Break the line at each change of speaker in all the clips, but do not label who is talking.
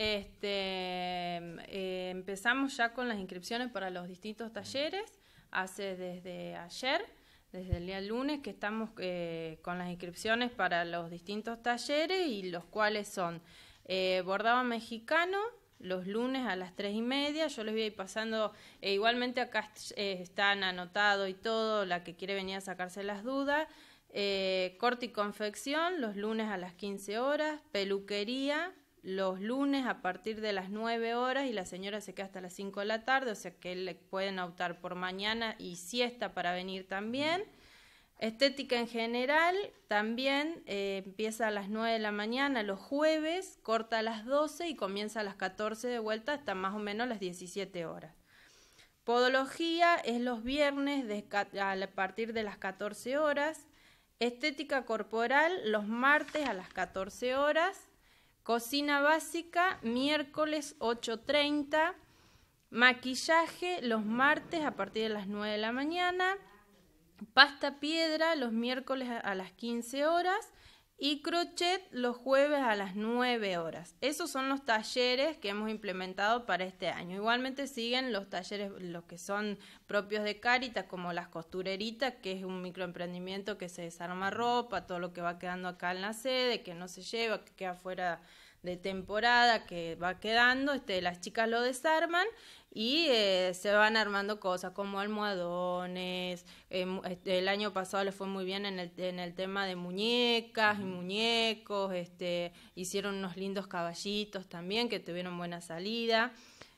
Este, eh, empezamos ya con las inscripciones para los distintos talleres, hace desde ayer, desde el día lunes, que estamos eh, con las inscripciones para los distintos talleres y los cuales son eh, bordado mexicano, los lunes a las tres y media. Yo les voy a ir pasando, e igualmente acá están anotado y todo, la que quiere venir a sacarse las dudas. corte y confección, los lunes a las 15 horas. Peluquería, los lunes a partir de las 9 horas y la señora se queda hasta las 5 de la tarde, o sea que le pueden optar por mañana y siesta para venir también. Estética en general también eh, empieza a las 9 de la mañana los jueves, corta a las 12 y comienza a las 14 de vuelta hasta más o menos las 17 horas. Podología es los viernes a partir de las 14 horas. Estética corporal los martes a las 14 horas. Cocina básica, miércoles 8.30. Maquillaje los martes a partir de las 9 de la mañana. Pasta piedra los miércoles a las 15 horas y crochet los jueves a las 9 horas. Esos son los talleres que hemos implementado para este año. Igualmente siguen los talleres, los que son propios de Carita, como las costureritas, que es un microemprendimiento que se desarma ropa, todo lo que va quedando acá en la sede, que no se lleva, que queda fuera de temporada que va quedando, este, las chicas lo desarman y eh, se van armando cosas como almohadones. Eh, este, el año pasado les fue muy bien en el, en el tema de muñecas y muñecos. Este, hicieron unos lindos caballitos también que tuvieron buena salida.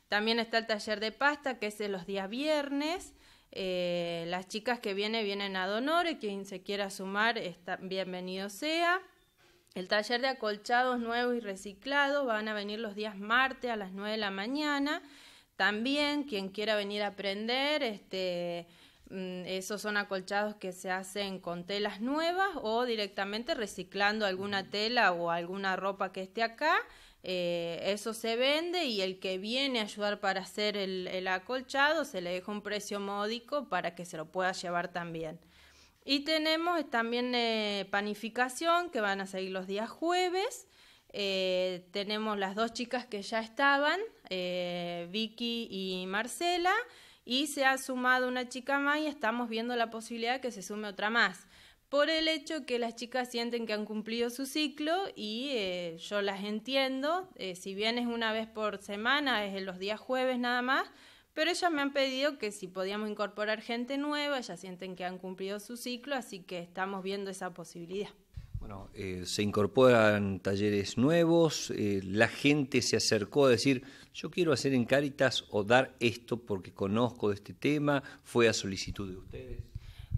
También está el taller de pasta que es de los días viernes. Eh, las chicas que vienen vienen a Donore, quien se quiera sumar, está, bienvenido sea. El taller de acolchados nuevos y reciclados van a venir los días martes a las 9 de la mañana. También quien quiera venir a aprender, este, mm, esos son acolchados que se hacen con telas nuevas o directamente reciclando alguna tela o alguna ropa que esté acá. Eh, eso se vende y el que viene a ayudar para hacer el acolchado se le deja un precio módico para que se lo pueda llevar también. Y tenemos también eh, panificación, que van a seguir los días jueves. Eh, tenemos las dos chicas que ya estaban, eh, Vicky y Marcela, y se ha sumado una chica más y estamos viendo la posibilidad de que se sume otra más, por el hecho que las chicas sienten que han cumplido su ciclo y yo las entiendo, si bien es una vez por semana, es en los días jueves nada más, pero ellas me han pedido que si podíamos incorporar gente nueva, ellas sienten que han cumplido su ciclo, así que estamos viendo esa posibilidad. Bueno, eh, se incorporan talleres nuevos, eh, la gente se acercó a decir, yo quiero hacer en Caritas o dar esto porque conozco de este tema, fue a solicitud de ustedes.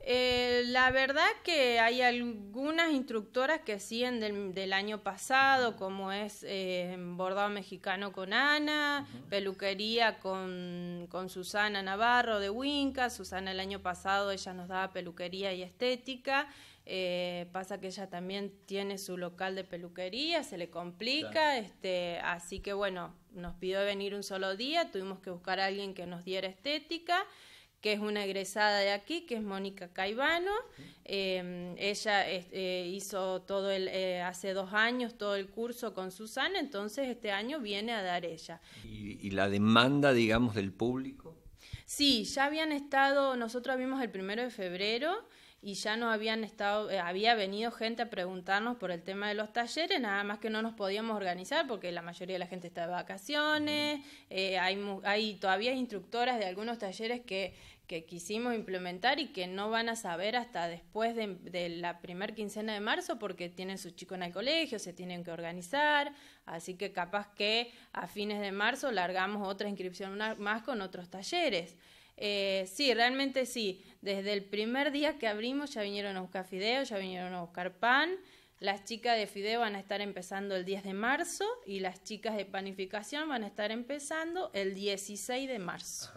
Eh, la verdad que hay algunas instructoras que siguen del, del año pasado, como es eh, bordado mexicano con Ana, peluquería con, con, Susana Navarro de Winca. Susana el año pasado ella nos daba peluquería y estética. Eh, pasa que ella también tiene su local de peluquería, se le complica, este, así que bueno, nos pidió venir un solo día, tuvimos que buscar a alguien que nos diera estética que es una egresada de aquí, que es Mónica Caivano. Em, ella este, eh, hizo todo el, eh, hace dos años todo el curso con Susana, entonces este año viene a dar ella. ¿Y, y la demanda, digamos, del público? Sí, ya habían estado, nosotros vimos el primero de febrero, y ya no habían estado, eh, había venido gente a preguntarnos por el tema de los talleres, nada más que no nos podíamos organizar porque la mayoría de la gente está de vacaciones, eh, hay, todavía instructoras de algunos talleres que, quisimos implementar y que no van a saber hasta después de, la primer quincena de marzo porque tienen sus chicos en el colegio, se tienen que organizar, así que capaz que a fines de marzo largamos otra inscripción más con otros talleres. Eh, sí, realmente sí. Desde el primer día que abrimos ya vinieron a buscar fideos, ya vinieron a buscar pan. Las chicas de fideo van a estar empezando el 10 de marzo y las chicas de panificación van a estar empezando el 16 de marzo.